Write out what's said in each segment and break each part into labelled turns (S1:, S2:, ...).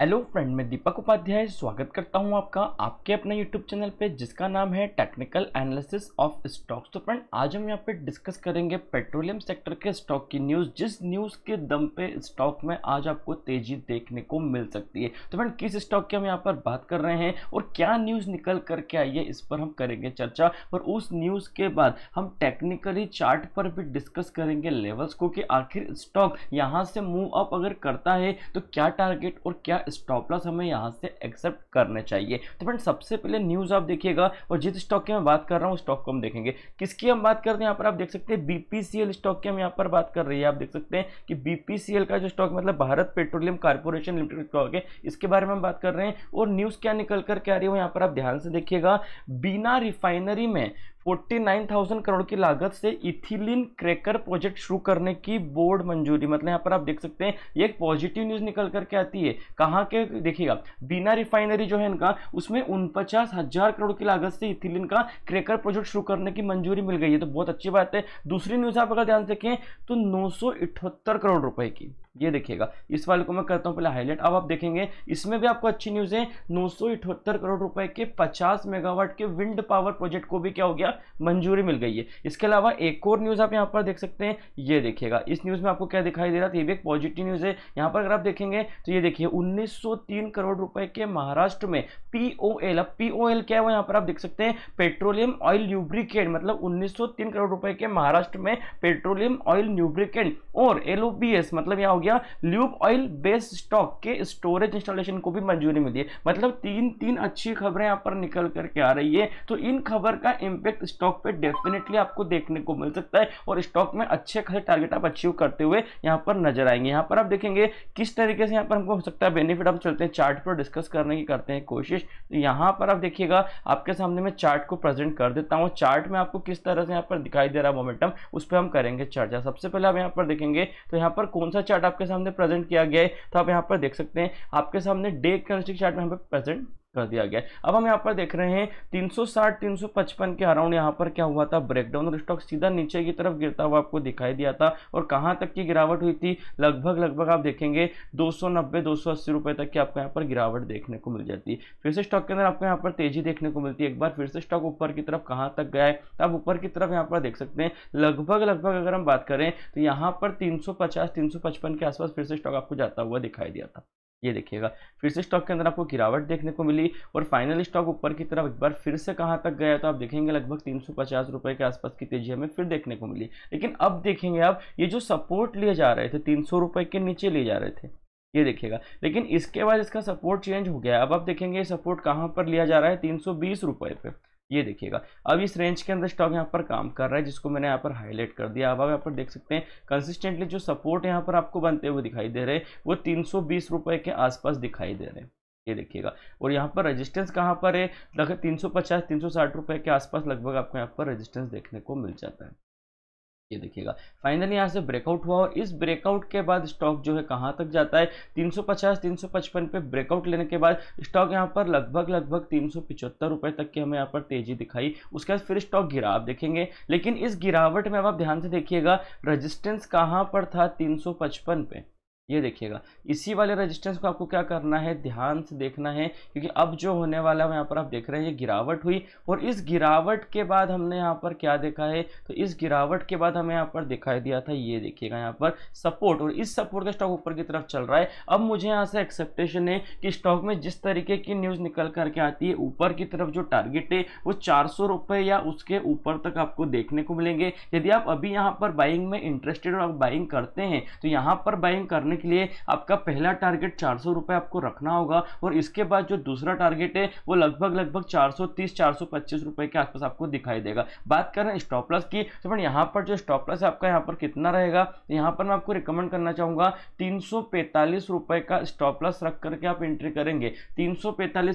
S1: hello friend मैं दीपक उपाध्याय स्वागत करता हूं आपका आपके अपने यूट्यूब चैनल पे जिसका नाम है टेक्निकल एनालिसिस ऑफ स्टॉक्स तो फ्रेंड आज हम यहां पे डिस्कस करेंगे पेट्रोलियम सेक्टर के स्टॉक की न्यूज़ जिस न्यूज़ के दम पे स्टॉक में आज आपको तेज़ी देखने को मिल सकती है तो फ्रेंड किस स्टॉक की हम यहाँ पर बात कर रहे हैं और क्या न्यूज़ निकल करके आई है इस पर हम करेंगे चर्चा और उस न्यूज़ के बाद हम टेक्निकली चार्ट पर भी डिस्कस करेंगे लेवल्स को कि आखिर स्टॉक यहाँ से मूव अप अगर करता है तो क्या टारगेट और क्या स्टॉप लॉस हमें यहाँ से एक्सेप्ट करने चाहिए तो फ्रेंड सबसे पहले न्यूज़ आप देखिएगा और जिस स्टॉक की मैं बात कर रहा हूँ स्टॉक को हम देखेंगे किसकी हम बात करते हैं यहाँ पर आप देख सकते हैं बीपीसीएल स्टॉक की हम यहाँ पर बात कर रही है आप देख सकते हैं कि बीपीसीएल का जो स्टॉक मतलब Bharat petroleum corporation limited stock है इसके बारे में हम बात कर रहे हैं और न्यूज़ क्या निकल कर क्या रही है यहाँ पर आप ध्यान से देखिएगा बिना रिफाइनरी में 49,000 करोड़ की लागत से इथिलीन क्रैकर प्रोजेक्ट शुरू करने की बोर्ड मंजूरी मतलब यहाँ पर आप देख सकते हैं ये एक पॉजिटिव न्यूज़ निकल करके आती है कहाँ के देखिएगा बिना रिफाइनरी जो है इनका उसमें उनपचास हज़ार करोड़ की लागत से इथिलीन का क्रैकर प्रोजेक्ट शुरू करने की मंजूरी मिल गई है तो बहुत अच्छी बात है दूसरी न्यूज़ आप अगर ध्यान से देखें तो नौ करोड़ रुपए की ये देखिएगा इस वाले को मैं करता हूँ पहले हाईलाइट अब आप देखेंगे इसमें भी आपको अच्छी न्यूज़ है नौ करोड़ रुपए के 50 मेगावाट के विंड पावर प्रोजेक्ट को भी क्या हो गया मंजूरी मिल गई है इसके अलावा एक और न्यूज़ आप यहाँ पर देख सकते हैं ये देखिएगा इस न्यूज़ में आपको क्या दिखाई दे रहा था तो ये भी एक पॉजिटिव न्यूज़ है यहाँ पर अगर आप देखेंगे तो ये देखिए उन्नीस करोड़ रुपए के महाराष्ट्र में पीओएल अब पीओएल क्या है वो यहाँ पर आप देख सकते हैं पेट्रोलियम ऑयल न्यूब्रिकेट मतलब उन्नीस करोड़ रुपए के महाराष्ट्र में पेट्रोलियम ऑयल न्यूब्रिकेट और एल मतलब यहाँ गया ल्यूब ऑयल बेस स्टॉक के स्टोरेज इंस्टॉलेशन को भी मंजूरी मिली है मतलब तीन तीन अच्छी खबरें यहाँ पर निकल करके आ रही है तो इन खबर का इम्पैक्ट स्टॉक पे डेफिनेटली आपको देखने को मिल सकता है और स्टॉक में अच्छे खासे टारगेट आप अचीव करते हुए यहाँ पर नजर आएंगे यहाँ पर आप देखेंगे किस तरीके से यहाँ पर हमको हो सकता है बेनिफिट हम चलते हैं चार्ट पर डिस्कस करने की करते हैं कोशिश तो यहाँ पर आप देखिएगा आपके सामने मैं चार्ट को प्रेजेंट कर देता हूँ चार्ट में आपको किस तरह से यहाँ पर दिखाई दे रहा है मोमेंटम उस पर हम करेंगे चर्चा सबसे पहले आप यहाँ पर देखेंगे तो यहाँ पर कौन सा चार्ट आपके सामने प्रेजेंट किया गया है तो आप यहाँ पर देख सकते हैं आपके सामने डे कैंडलस्टिक चार्ट में प्रेजेंट कर दिया गया अब हम यहाँ पर देख रहे हैं 360 355 के अराउंड यहाँ पर क्या हुआ था ब्रेकडाउन और स्टॉक सीधा नीचे की तरफ गिरता हुआ आपको दिखाई दिया था और कहाँ तक की गिरावट हुई थी लगभग लगभग आप देखेंगे 290 280 रुपए तक की आपको यहाँ पर गिरावट देखने को मिल जाती है फिर से स्टॉक के अंदर आपको यहाँ पर तेजी देखने को मिलती है एक बार फिर से स्टॉक ऊपर की तरफ कहाँ तक गया है तो आप ऊपर की तरफ यहाँ पर देख सकते हैं लगभग लगभग अगर हम बात करें तो यहाँ पर तीन सौ के आसपास फिर से स्टॉक आपको जाता हुआ दिखाई दिया था ये देखिएगा फिर से स्टॉक के अंदर आपको गिरावट देखने को मिली और फाइनल स्टॉक ऊपर की तरफ एक बार फिर से कहाँ तक गया तो आप देखेंगे लगभग तीन रुपए के आसपास की तेजी हमें फिर देखने को मिली लेकिन अब देखेंगे आप ये जो सपोर्ट लिए जा रहे थे तीन रुपए के नीचे लिए जा रहे थे ये देखिएगा लेकिन इसके बाद इसका सपोर्ट चेंज हो गया अब आप देखेंगे सपोर्ट कहाँ पर लिया जा रहा है तीन सौ बीस रुपए पे ये देखिएगा अब इस रेंज के अंदर स्टॉक यहाँ पर काम कर रहा है जिसको मैंने यहाँ पर हाईलाइट कर दिया अब आप यहाँ पर देख सकते हैं कंसिस्टेंटली जो सपोर्ट यहाँ पर आपको बनते हुए दिखाई दे रहे हैं वो तीन रुपए के आसपास दिखाई दे रहे हैं ये देखिएगा और यहाँ पर रेजिस्टेंस कहाँ पर है लगभग 350 360 रुपए के आसपास लगभग आपको यहाँ पर रेजिस्टेंस देखने को मिल जाता है ये देखिएगा फाइनली यहाँ से ब्रेकआउट हुआ और इस ब्रेकआउट के बाद स्टॉक जो है कहाँ तक जाता है 350 355 पे ब्रेकआउट लेने के बाद स्टॉक यहाँ पर लगभग लगभग तीन रुपए तक की हमें यहाँ पर तेजी दिखाई उसके बाद फिर स्टॉक गिरा आप देखेंगे लेकिन इस गिरावट में अब आप ध्यान से देखिएगा रजिस्टेंस कहाँ पर था तीन पे ये देखिएगा इसी वाले रजिस्टेंस को आपको क्या करना है ध्यान से देखना है क्योंकि अब जो होने वाला है यहाँ पर आप देख रहे हैं ये गिरावट हुई और इस गिरावट के बाद हमने यहाँ पर क्या देखा है तो इस गिरावट के बाद हमें यहाँ पर दिखाई दिया था ये देखिएगा यहाँ पर सपोर्ट और इस सपोर्ट का स्टॉक ऊपर की तरफ चल रहा है अब मुझे यहाँ से एक्सेप्टेशन है कि स्टॉक में जिस तरीके की न्यूज़ निकल करके आती है ऊपर की तरफ जो टारगेट है वो चार रुपए या उसके ऊपर तक आपको देखने को मिलेंगे यदि आप अभी यहाँ पर बाइंग में इंटरेस्टेड और बाइंग करते हैं तो यहाँ पर बाइंग करने के लिए आपका पहला टारगेट चार सौ रुपये आपको रखना होगा और इसके बाद जो दूसरा टारगेट है वो लगभग लगभग चार सौ तीस चार सौ पच्चीस रुपये के आसपास आपको दिखाई देगा बात करें स्टॉप लॉस की तो फ्रेंड यहाँ पर जो स्टॉप लॉस है आपका यहाँ पर कितना रहेगा यहाँ पर मैं आपको रिकमेंड करना चाहूँगा तीन रुपए का स्टॉप लॉस रख करके आप एंट्री करेंगे तीन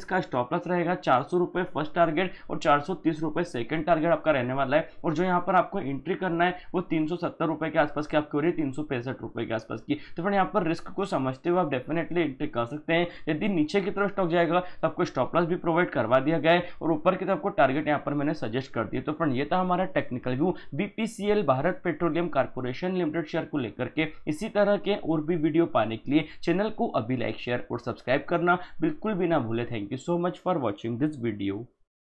S1: का स्टॉप लॉस रहेगा चार रुपए फर्स्ट टारगेट और चार रुपए सेकेंड टारगेट आपका रहने वाला है और जो यहाँ पर आपको एंट्री करना है वो तीन रुपए के आसपास की आपकी हो रही है तीन सौ रुपए के आसपास की तो फिर यहाँ पर रिस्क को समझते हुए आप डेफिनेटली एंट्री कर सकते हैं यदि नीचे की तरफ स्टॉक जाएगा तो आपको स्टॉप लॉस भी प्रोवाइड करवा दिया गया है और ऊपर की तरफ को टारगेट यहाँ पर मैंने सजेस्ट कर दिया तो फ्रेंड ये था हमारा technical view BPCL Bharat petroleum corporation limited share को लेकर के इसी तरह के और भी वीडियो पाने के लिए चैनल को अभी लाइक शेयर और सब्सक्राइब करना बिल्कुल भी ना भूले thank you so much for watching this video